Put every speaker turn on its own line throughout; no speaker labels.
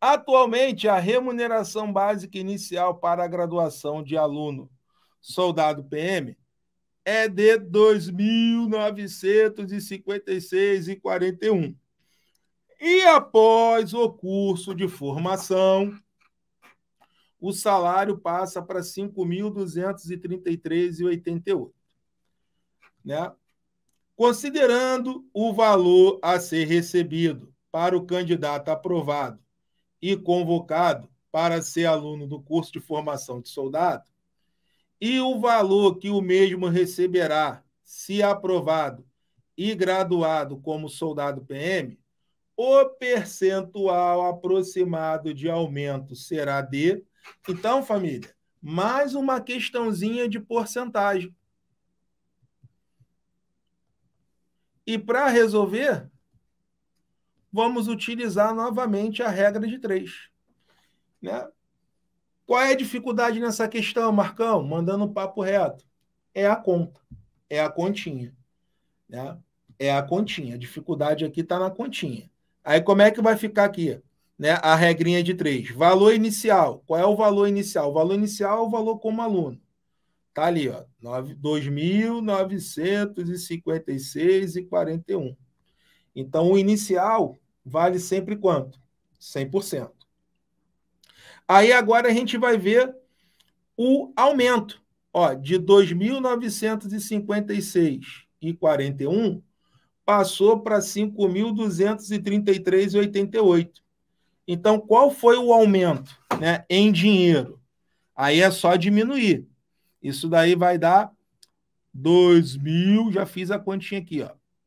Atualmente, a remuneração básica inicial para a graduação de aluno soldado PM é de R$ 2.956,41. E após o curso de formação, o salário passa para R$ 5.233,88. Né? Considerando o valor a ser recebido para o candidato aprovado e convocado para ser aluno do curso de formação de soldado, e o valor que o mesmo receberá se aprovado e graduado como soldado PM, o percentual aproximado de aumento será de. Então, família, mais uma questãozinha de porcentagem. E para resolver, vamos utilizar novamente a regra de três. Né? Qual é a dificuldade nessa questão, Marcão? Mandando o papo reto. É a conta, é a continha. Né? É a continha. A dificuldade aqui está na continha. Aí como é que vai ficar aqui? Né? A regrinha de três. Valor inicial. Qual é o valor inicial? O valor inicial é o valor como aluno. Tá ali, ó, 2.956,41. Então, o inicial Vale sempre quanto? 100%. Aí agora a gente vai ver o aumento, ó, de 2.956,41 passou para 5.233,88. Então, qual foi o aumento, né, em dinheiro? Aí é só diminuir. Isso daí vai dar 2.000, já fiz a continha aqui, ó.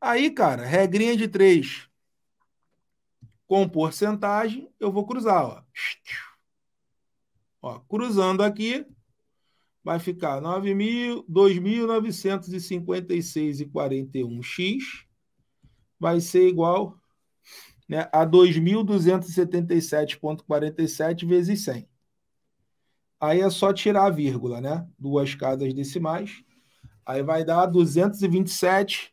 Aí, cara, regrinha de três. Com porcentagem, eu vou cruzar, ó. ó cruzando aqui, vai ficar 2.956,41x vai ser igual né, a 2.277,47 vezes 100. Aí é só tirar a vírgula, né? Duas casas decimais. Aí vai dar 227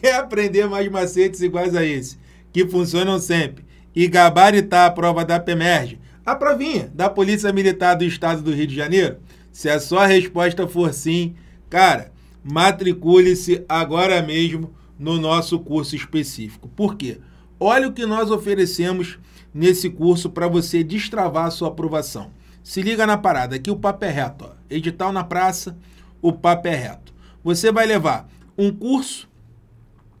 Quer aprender mais macetes iguais a esse, que funcionam sempre, e gabaritar a prova da PEMERG, a provinha da Polícia Militar do Estado do Rio de Janeiro? Se a sua resposta for sim, cara, matricule-se agora mesmo no nosso curso específico. Por quê? Olha o que nós oferecemos nesse curso para você destravar a sua aprovação. Se liga na parada, aqui o papo é reto. Ó. Edital na praça, o papo é reto. Você vai levar um curso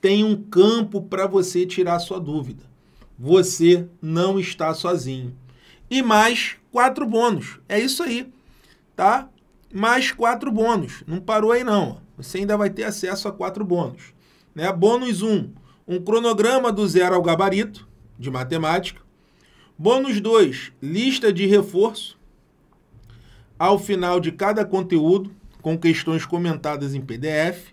tem um campo para você tirar sua dúvida. Você não está sozinho. E mais quatro bônus. É isso aí, tá? Mais quatro bônus. Não parou aí não. Você ainda vai ter acesso a quatro bônus. Né? Bônus 1, um, um cronograma do zero ao gabarito de matemática. Bônus 2, lista de reforço ao final de cada conteúdo com questões comentadas em PDF.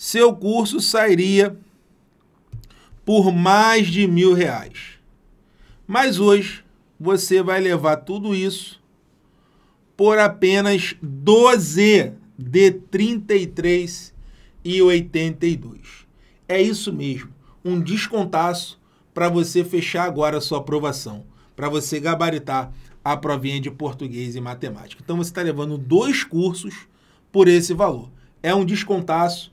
seu curso sairia por mais de mil reais. Mas hoje você vai levar tudo isso por apenas 12 de 33 e 82. É isso mesmo, um descontaço para você fechar agora a sua aprovação, para você gabaritar a provinha de português e matemática. Então você está levando dois cursos por esse valor. É um descontaço